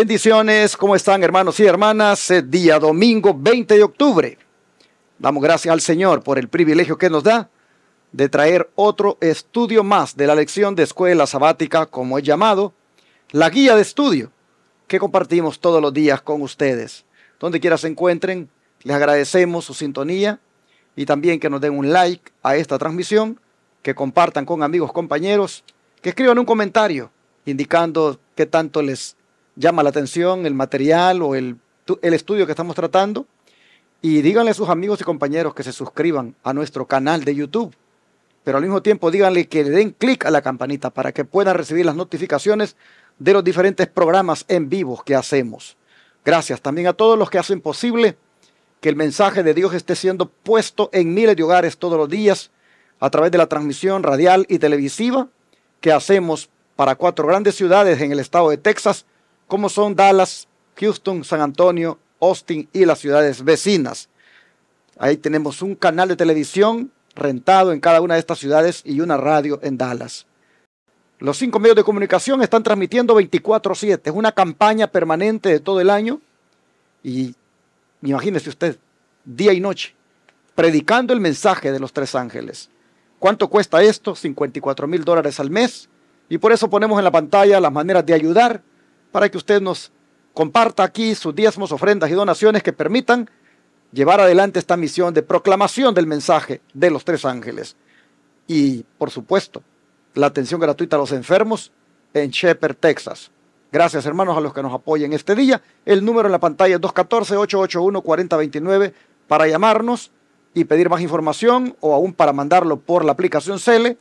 Bendiciones, ¿cómo están hermanos y hermanas? Día domingo 20 de octubre. Damos gracias al Señor por el privilegio que nos da de traer otro estudio más de la lección de escuela sabática, como es llamado, la guía de estudio que compartimos todos los días con ustedes. Donde quiera se encuentren, les agradecemos su sintonía y también que nos den un like a esta transmisión, que compartan con amigos, compañeros, que escriban un comentario indicando qué tanto les llama la atención el material o el, estudio que estamos tratando. Y díganle a sus amigos y compañeros que se suscriban a nuestro canal de YouTube. Pero al mismo tiempo díganle que le den clic a la campanita para que puedan recibir las notificaciones de los diferentes programas en vivo que hacemos. Gracias también a todos los que hacen posible que el mensaje de Dios esté siendo puesto en miles de hogares todos los días a través de la transmisión radial y televisiva que hacemos para cuatro grandes ciudades en el estado de Texas, como son Dallas, Houston, San Antonio, Austin y las ciudades vecinas. Ahí tenemos un canal de televisión rentado en cada una de estas ciudades y una radio en Dallas. Los cinco medios de comunicación están transmitiendo 24/7. Es una campaña permanente de todo el año. Y imagínese usted, día y noche, predicando el mensaje de los tres ángeles. ¿Cuánto cuesta esto? 54 mil dólares al mes. Y por eso ponemos en la pantalla las maneras de ayudar para que usted nos comparta aquí sus diezmos, ofrendas y donaciones que permitan llevar adelante esta misión de proclamación del mensaje de los tres ángeles. Y, por supuesto, la atención gratuita a los enfermos en Shepherd, Texas. Gracias, hermanos, a los que nos apoyen este día. El número en la pantalla es 214-881-4029 para llamarnos y pedir más información o aún para mandarlo por la aplicación Cele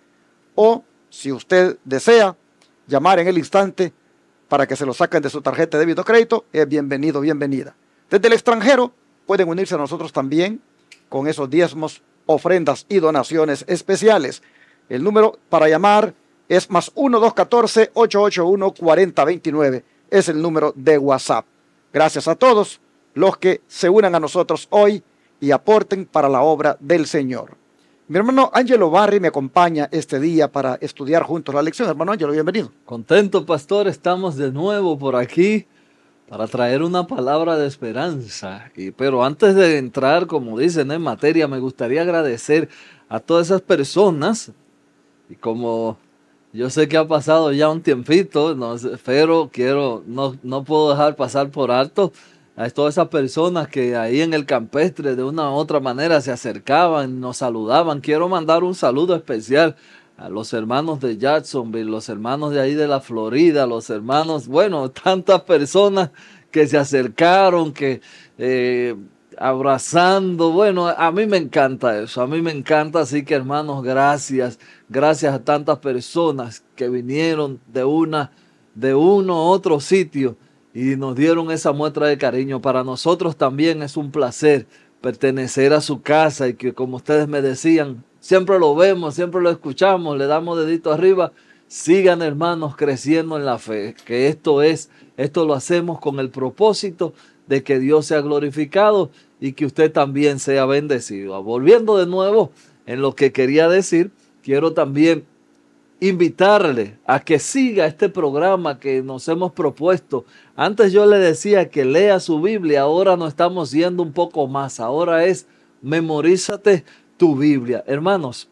o, si usted desea, llamar en el instante para que se lo saquen de su tarjeta de débito o crédito, es eh, bienvenido, bienvenida. Desde el extranjero pueden unirse a nosotros también con esos diezmos, ofrendas y donaciones especiales. El número para llamar es más 1-214-881-4029. Es el número de WhatsApp. Gracias a todos los que se unan a nosotros hoy y aporten para la obra del Señor. Mi hermano Ángelo Barri me acompaña este día para estudiar juntos la lección. Hermano Ángelo, bienvenido. Contento, pastor, estamos de nuevo por aquí para traer una palabra de esperanza. Y, pero antes de entrar, como dicen en materia, me gustaría agradecer a todas esas personas. Y como yo sé que ha pasado ya un tiempito, no, pero quiero, no, no puedo dejar pasar por alto a todas esas personas que ahí en el campestre de una u otra manera se acercaban, nos saludaban. Quiero mandar un saludo especial a los hermanos de Jacksonville, los hermanos de ahí de la Florida, los hermanos, bueno, tantas personas que se acercaron, que eh, abrazando, bueno, a mí me encanta eso, a mí me encanta, así que hermanos, gracias, gracias a tantas personas que vinieron de una, de uno u otro sitio y nos dieron esa muestra de cariño. Para nosotros también es un placer pertenecer a su casa y que como ustedes me decían, siempre lo vemos, siempre lo escuchamos, le damos dedito arriba. Sigan hermanos creciendo en la fe, que esto es, esto lo hacemos con el propósito de que Dios sea glorificado y que usted también sea bendecido. Volviendo de nuevo en lo que quería decir, quiero también invitarle a que siga este programa que nos hemos propuesto. Antes yo le decía que lea su Biblia, ahora nos estamos yendo un poco más, ahora es memorízate tu Biblia. Hermanos,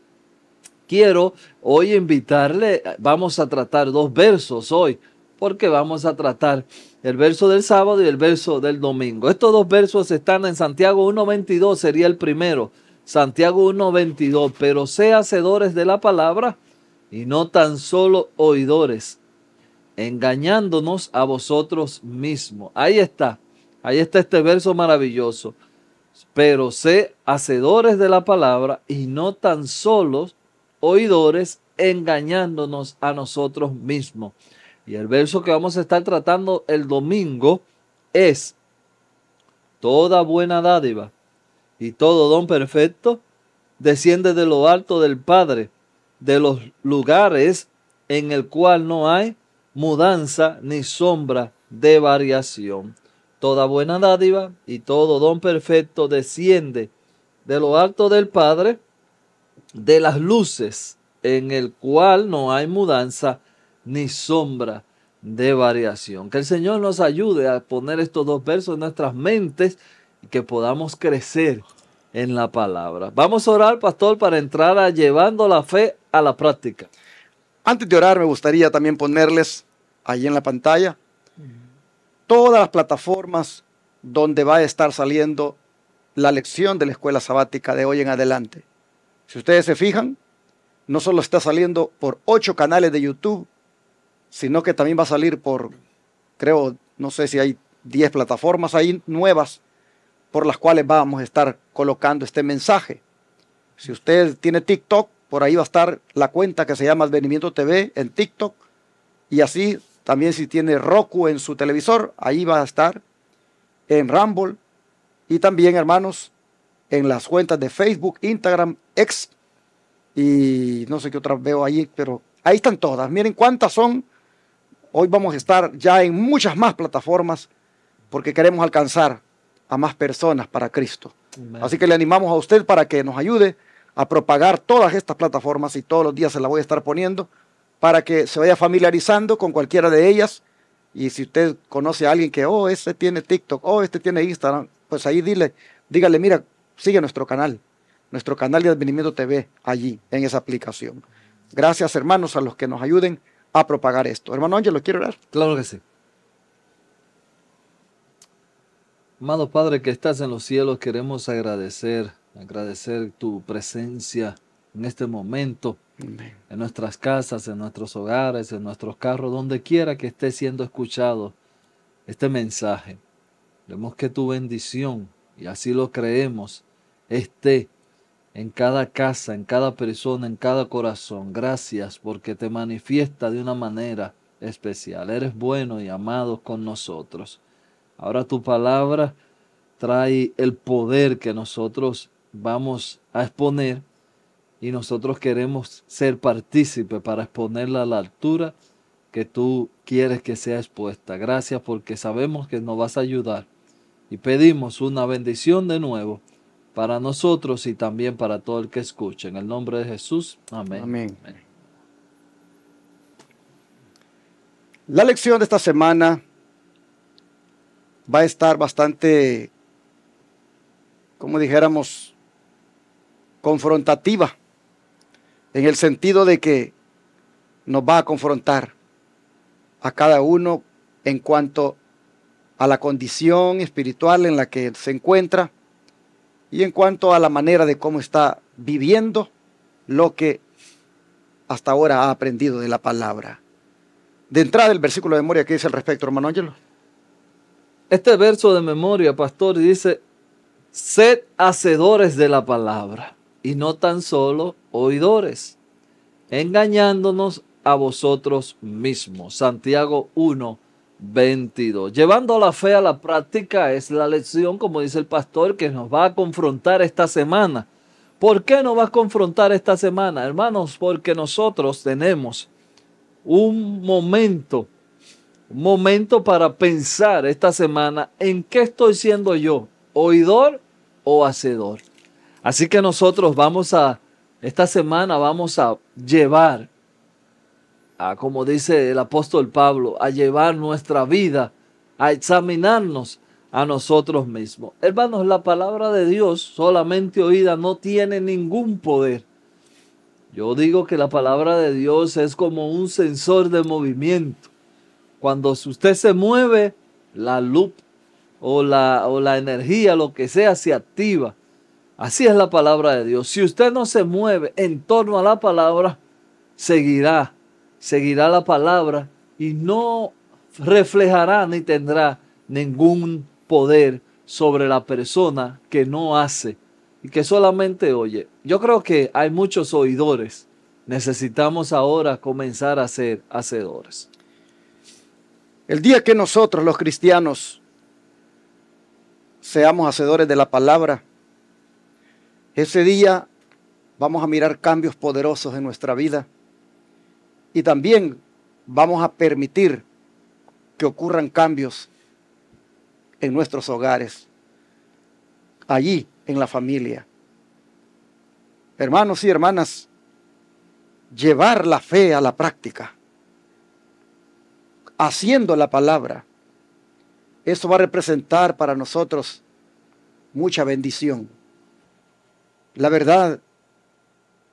quiero hoy invitarle, vamos a tratar dos versos hoy, porque vamos a tratar el verso del sábado y el verso del domingo. Estos dos versos están en Santiago 1.22, sería el primero. Santiago 1.22, pero sé hacedores de la palabra y no tan solo oidores, engañándonos a vosotros mismos. Ahí está, ahí está este verso maravilloso. Pero sé hacedores de la palabra y no tan solo oidores, engañándonos a nosotros mismos. Y el verso que vamos a estar tratando el domingo es toda buena dádiva y todo don perfecto desciende de lo alto del Padre, de los lugares en el cual no hay mudanza ni sombra de variación. Toda buena dádiva y todo don perfecto desciende de lo alto del Padre, de las luces, en el cual no hay mudanza ni sombra de variación. Que el Señor nos ayude a poner estos dos versos en nuestras mentes y que podamos crecer en la palabra. Vamos a orar, pastor, para entrar a llevando la fe a la práctica. Antes de orar, me gustaría también ponerles ahí en la pantalla todas las plataformas donde va a estar saliendo la lección de la escuela sabática de hoy en adelante. Si ustedes se fijan, no solo está saliendo por ocho canales de YouTube, sino que también va a salir por, creo, no sé si hay diez plataformas ahí nuevas por las cuales vamos a estar colocando este mensaje. Si usted tiene TikTok, por ahí va a estar la cuenta que se llama Advenimiento TV en TikTok. Y así también si tiene Roku en su televisor, ahí va a estar en Rumble. Y también, hermanos, en las cuentas de Facebook, Instagram, X y no sé qué otras veo ahí, pero ahí están todas. Miren cuántas son. Hoy vamos a estar ya en muchas más plataformas porque queremos alcanzar a más personas para Cristo. Así que le animamos a usted para que nos ayude a propagar todas estas plataformas y todos los días se las voy a estar poniendo para que se vaya familiarizando con cualquiera de ellas. Y si usted conoce a alguien que, oh, este tiene TikTok, oh, este tiene Instagram, pues ahí dile, dígale, mira, sigue nuestro canal, nuestro canal de Advenimiento TV allí, en esa aplicación. Gracias, hermanos, a los que nos ayuden a propagar esto. Hermano Ángel, ¿lo quiero orar? Claro que sí. Amado Padre que estás en los cielos, queremos agradecer, agradecer tu presencia en este momento, en nuestras casas, en nuestros hogares, en nuestros carros, donde quiera que esté siendo escuchado este mensaje. Vemos que tu bendición, y así lo creemos, esté en cada casa, en cada persona, en cada corazón. Gracias porque te manifiesta de una manera especial. Eres bueno y amado con nosotros. Ahora tu palabra trae el poder que nosotros vamos a exponer y nosotros queremos ser partícipes para exponerla a la altura que tú quieres que sea expuesta. Gracias porque sabemos que nos vas a ayudar y pedimos una bendición de nuevo para nosotros y también para todo el que escuche. En el nombre de Jesús. Amén. La lección de esta semana va a estar bastante, como dijéramos, confrontativa, en el sentido de que nos va a confrontar a cada uno en cuanto a la condición espiritual en la que se encuentra y en cuanto a la manera de cómo está viviendo lo que hasta ahora ha aprendido de la palabra. De entrada, el versículo de memoria que dice al respecto, hermano Ángelo este verso de memoria, pastor, dice, sed hacedores de la palabra y no tan solo oidores, engañándonos a vosotros mismos. Santiago 1, 22. Llevando la fe a la práctica es la lección, como dice el pastor, que nos va a confrontar esta semana. ¿Por qué nos va a confrontar esta semana, hermanos? Porque nosotros tenemos un momento momento para pensar esta semana en qué estoy siendo yo, oidor o hacedor. Así que nosotros vamos a, esta semana vamos a llevar, a, como dice el apóstol Pablo, a llevar nuestra vida, a examinarnos a nosotros mismos. Hermanos, la palabra de Dios solamente oída no tiene ningún poder. Yo digo que la palabra de Dios es como un sensor de movimiento cuando usted se mueve, la luz o la, o la energía, lo que sea, se activa. Así es la palabra de Dios. Si usted no se mueve en torno a la palabra, seguirá, seguirá la palabra y no reflejará ni tendrá ningún poder sobre la persona que no hace y que solamente oye. Yo creo que hay muchos oidores. Necesitamos ahora comenzar a ser hacedores. El día que nosotros los cristianos seamos hacedores de la palabra, ese día vamos a mirar cambios poderosos en nuestra vida y también vamos a permitir que ocurran cambios en nuestros hogares, allí en la familia. Hermanos y hermanas, llevar la fe a la práctica haciendo la palabra. Eso va a representar para nosotros mucha bendición. La verdad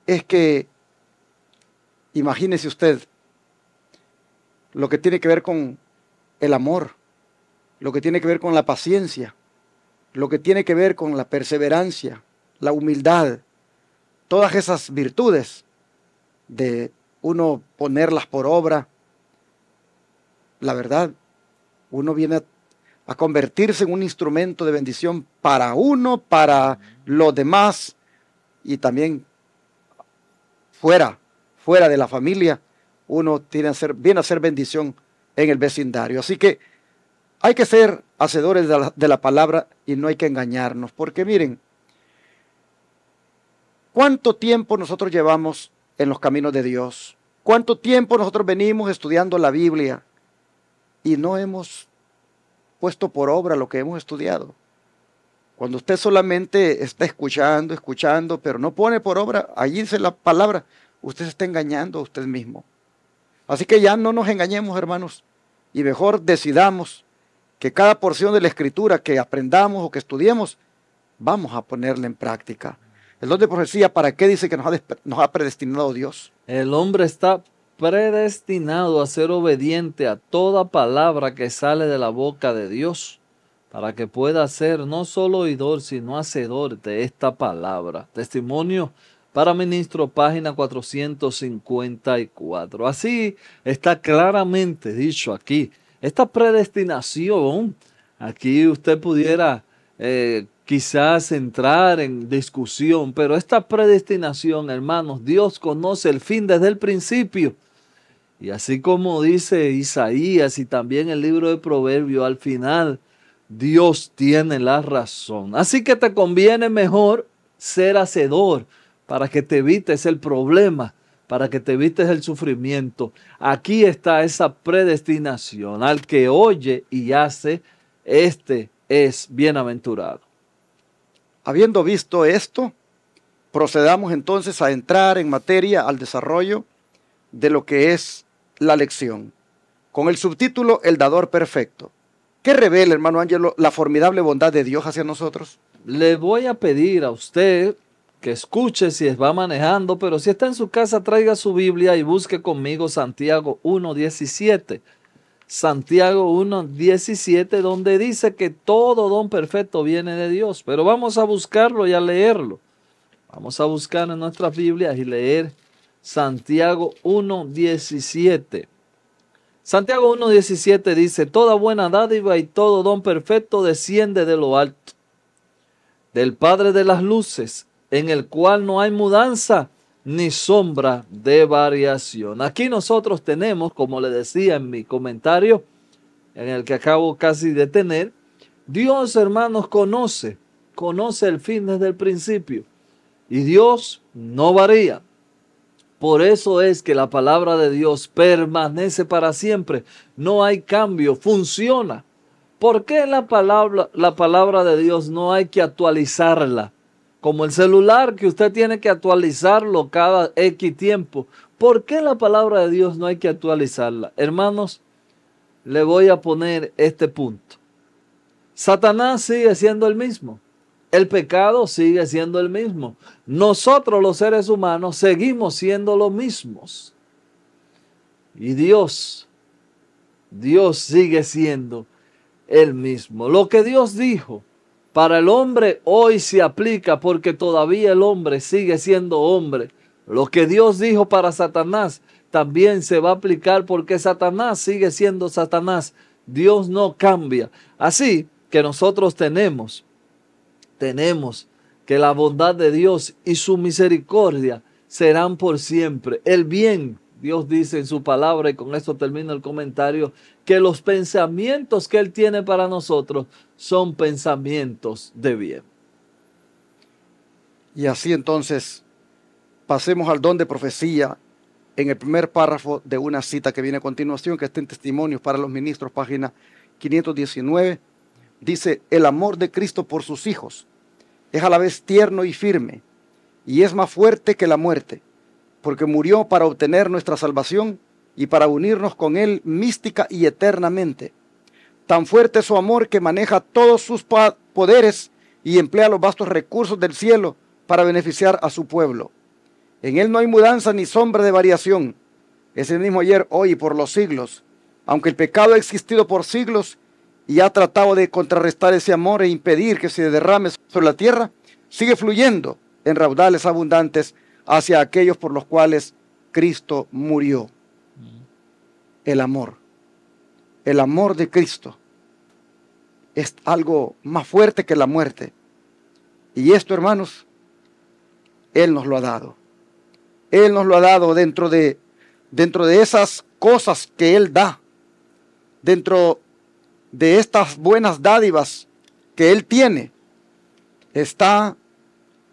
es que, imagínese usted, lo que tiene que ver con el amor, lo que tiene que ver con la paciencia, lo que tiene que ver con la perseverancia, la humildad, todas esas virtudes de uno ponerlas por obra la verdad, uno viene a, convertirse en un instrumento de bendición para uno, para los demás y también fuera, fuera de la familia, uno tiene viene a ser bendición en el vecindario. Así que hay que ser hacedores de la palabra y no hay que engañarnos, porque miren, ¿cuánto tiempo nosotros llevamos en los caminos de Dios? ¿Cuánto tiempo nosotros venimos estudiando la Biblia? y no hemos puesto por obra lo que hemos estudiado. Cuando usted solamente está escuchando, escuchando, pero no pone por obra, allí dice la palabra, usted se está engañando a usted mismo. Así que ya no nos engañemos, hermanos, y mejor decidamos que cada porción de la escritura que aprendamos o que estudiemos, vamos a ponerla en práctica. El don de profecía, ¿para qué dice que nos ha, nos ha predestinado Dios? El hombre está predestinado a ser obediente a toda palabra que sale de la boca de Dios, para que pueda ser no solo oidor, sino hacedor de esta palabra. Testimonio para ministro, página 454. Así está claramente dicho aquí. Esta predestinación, aquí usted pudiera eh, quizás entrar en discusión, pero esta predestinación, hermanos, Dios conoce el fin desde el principio. Y así como dice Isaías y también el libro de Proverbio, al final Dios tiene la razón. Así que te conviene mejor ser hacedor para que te evites el problema, para que te evites el sufrimiento. Aquí está esa predestinación. Al que oye y hace, este es bienaventurado. Habiendo visto esto, procedamos entonces a entrar en materia al desarrollo de lo que es la lección, con el subtítulo El dador perfecto. ¿Qué revela, hermano Angelo, la formidable bondad de Dios hacia nosotros? Le voy a pedir a usted que escuche si va manejando, pero si está en su casa, traiga su Biblia y busque conmigo Santiago 1.17 Santiago 1, 17, donde dice que todo don perfecto viene de Dios. Pero vamos a buscarlo y a leerlo. Vamos a buscar en nuestras Biblias y leer Santiago 1, 17. Santiago 1, 17 dice, Toda buena dádiva y todo don perfecto desciende de lo alto, del Padre de las Luces, en el cual no hay mudanza ni sombra de variación. Aquí nosotros tenemos, como le decía en mi comentario, en el que acabo casi de tener, Dios, hermanos, conoce, conoce el fin desde el principio. Y Dios no varía. Por eso es que la palabra de Dios permanece para siempre. No hay cambio, funciona. ¿Por qué la palabra, la palabra de Dios no hay que actualizarla? como el celular que usted tiene que actualizarlo cada X tiempo. ¿Por qué la palabra de Dios no hay que actualizarla? Hermanos, le voy a poner este punto. Satanás sigue siendo el mismo. El pecado sigue siendo el mismo. Nosotros los seres humanos seguimos siendo los mismos. Y Dios, Dios sigue siendo el mismo. Lo que Dios dijo, para el hombre hoy se aplica porque todavía el hombre sigue siendo hombre. Lo que Dios dijo para Satanás también se va a aplicar porque Satanás sigue siendo Satanás. Dios no cambia. Así que nosotros tenemos, tenemos que la bondad de Dios y su misericordia serán por siempre. El bien Dios dice en su palabra, y con esto termino el comentario, que los pensamientos que Él tiene para nosotros son pensamientos de bien. Y así entonces, pasemos al don de profecía en el primer párrafo de una cita que viene a continuación, que está en Testimonios para los Ministros, página 519. Dice, el amor de Cristo por sus hijos es a la vez tierno y firme, y es más fuerte que la muerte porque murió para obtener nuestra salvación y para unirnos con Él mística y eternamente. Tan fuerte es su amor que maneja todos sus poderes y emplea los vastos recursos del cielo para beneficiar a su pueblo. En Él no hay mudanza ni sombra de variación. Es el mismo ayer, hoy y por los siglos. Aunque el pecado ha existido por siglos y ha tratado de contrarrestar ese amor e impedir que se derrame sobre la tierra, sigue fluyendo en raudales abundantes hacia aquellos por los cuales Cristo murió. El amor. El amor de Cristo es algo más fuerte que la muerte. Y esto, hermanos, Él nos lo ha dado. Él nos lo ha dado dentro de, dentro de esas cosas que Él da, dentro de estas buenas dádivas que Él tiene, está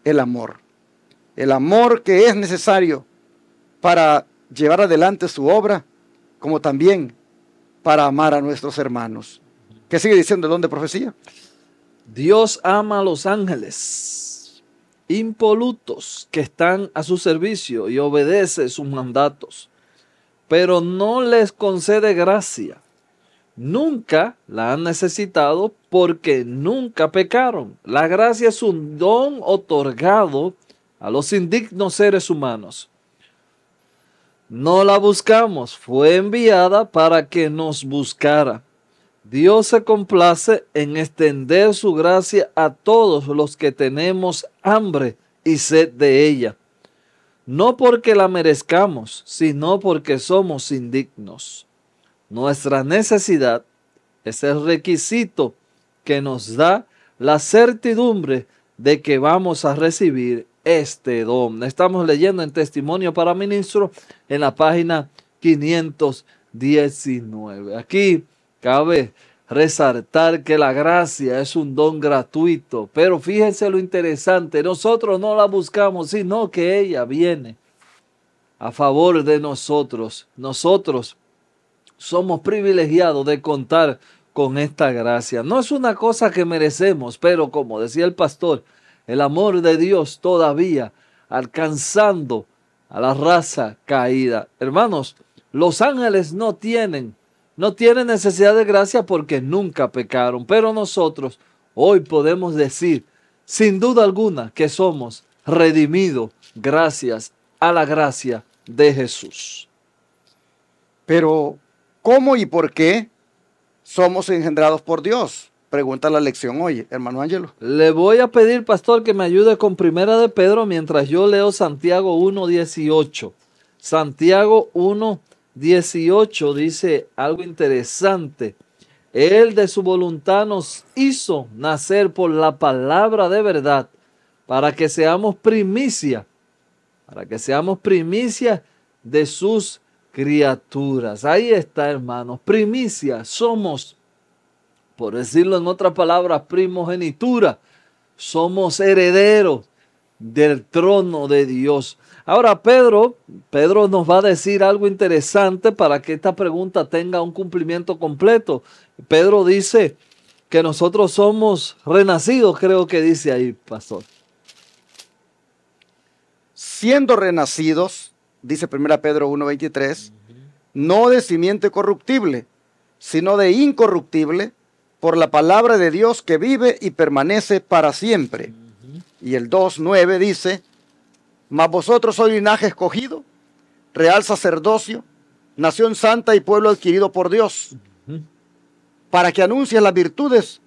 el amor el amor que es necesario para llevar adelante su obra, como también para amar a nuestros hermanos. ¿Qué sigue diciendo el don de profecía? Dios ama a los ángeles impolutos que están a su servicio y obedece sus mandatos, pero no les concede gracia. Nunca la han necesitado porque nunca pecaron. La gracia es un don otorgado a los indignos seres humanos. No la buscamos, fue enviada para que nos buscara. Dios se complace en extender su gracia a todos los que tenemos hambre y sed de ella, no porque la merezcamos, sino porque somos indignos. Nuestra necesidad es el requisito que nos da la certidumbre de que vamos a recibir este don. Estamos leyendo en Testimonio para Ministro en la página 519. Aquí cabe resaltar que la gracia es un don gratuito, pero fíjense lo interesante, nosotros no la buscamos, sino que ella viene a favor de nosotros. Nosotros somos privilegiados de contar con esta gracia. No es una cosa que merecemos, pero como decía el pastor, el amor de Dios todavía alcanzando a la raza caída. Hermanos, los ángeles no tienen, no tienen necesidad de gracia porque nunca pecaron, pero nosotros hoy podemos decir sin duda alguna que somos redimidos gracias a la gracia de Jesús. Pero, ¿cómo y por qué somos engendrados por Dios? pregunta la lección hoy, hermano Ángelo. Le voy a pedir, pastor, que me ayude con Primera de Pedro mientras yo leo Santiago 1.18. Santiago 1.18 dice algo interesante. Él de su voluntad nos hizo nacer por la palabra de verdad para que seamos primicia, para que seamos primicia de sus criaturas. Ahí está, hermanos, primicia, somos por decirlo en otras palabras, primogenitura. Somos herederos del trono de Dios. Ahora Pedro, Pedro nos va a decir algo interesante para que esta pregunta tenga un cumplimiento completo. Pedro dice que nosotros somos renacidos, creo que dice ahí, pastor. Siendo renacidos, dice primera Pedro 1:23, no de simiente corruptible, sino de incorruptible, por la palabra de Dios que vive y permanece para siempre. Y el 2.9 dice, mas vosotros sois linaje escogido, real sacerdocio, nación santa y pueblo adquirido por Dios, para que anuncie las virtudes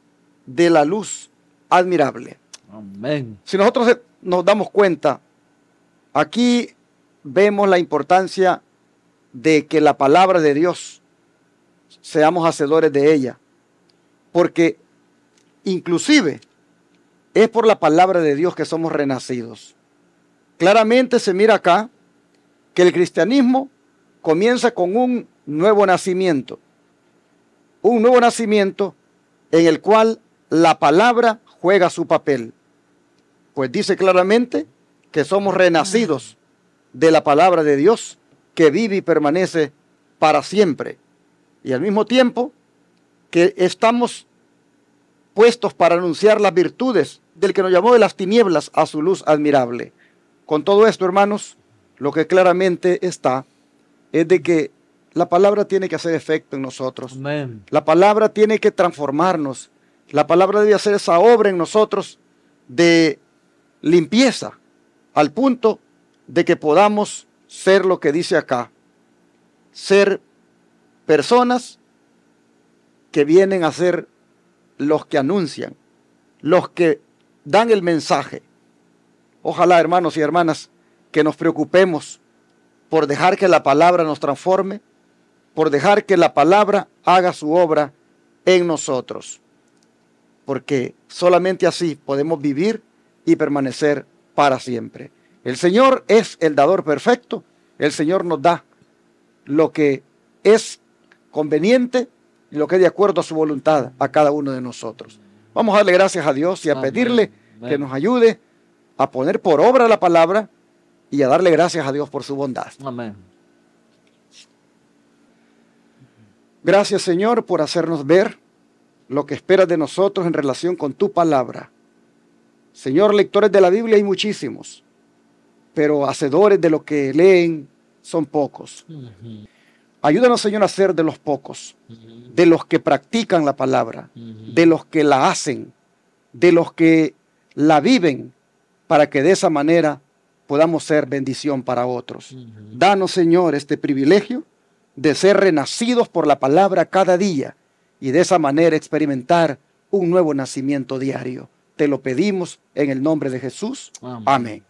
de la luz admirable. Amén. Si nosotros eh, nos damos cuenta, aquí vemos la importancia de que la palabra de Dios seamos hacedores de ella porque inclusive es por la palabra de Dios que somos renacidos. Claramente se mira acá que el cristianismo comienza con un nuevo nacimiento, un nuevo nacimiento en el cual la palabra juega su papel, pues dice claramente que somos renacidos de la palabra de Dios que vive y permanece para siempre. Y al mismo tiempo que estamos puestos para anunciar las virtudes del que nos llamó de las tinieblas a su luz admirable. Con todo esto, hermanos, lo que claramente está es de que la palabra tiene que hacer efecto en nosotros. La palabra tiene que transformarnos. La palabra debe hacer esa obra en nosotros de limpieza al punto de que podamos ser lo que dice acá. Ser personas que vienen a ser los que anuncian, los que dan el mensaje. Ojalá, hermanos y hermanas, que nos preocupemos por dejar que la palabra nos transforme, por dejar que la palabra haga su obra en nosotros, porque solamente así podemos vivir y permanecer para siempre. El Señor es el dador perfecto, el Señor nos da lo que es conveniente lo que es de acuerdo a su voluntad a cada uno de nosotros. Vamos a darle gracias a Dios y a pedirle que nos ayude a poner por obra la palabra y a darle gracias a Dios por su bondad. Amén. Gracias Señor por hacernos ver lo que esperas de nosotros en relación con tu palabra. Señor, lectores de la Biblia hay muchísimos, pero hacedores de lo que leen son pocos. Ayúdanos, Señor, a ser de los pocos, de los que practican la palabra, de los que la hacen, de los que la viven, para que de esa manera podamos ser bendición para otros. Danos, Señor, este privilegio de ser renacidos por la palabra cada día y de esa manera experimentar un nuevo nacimiento diario. Te lo pedimos en el nombre de Jesús. Amén.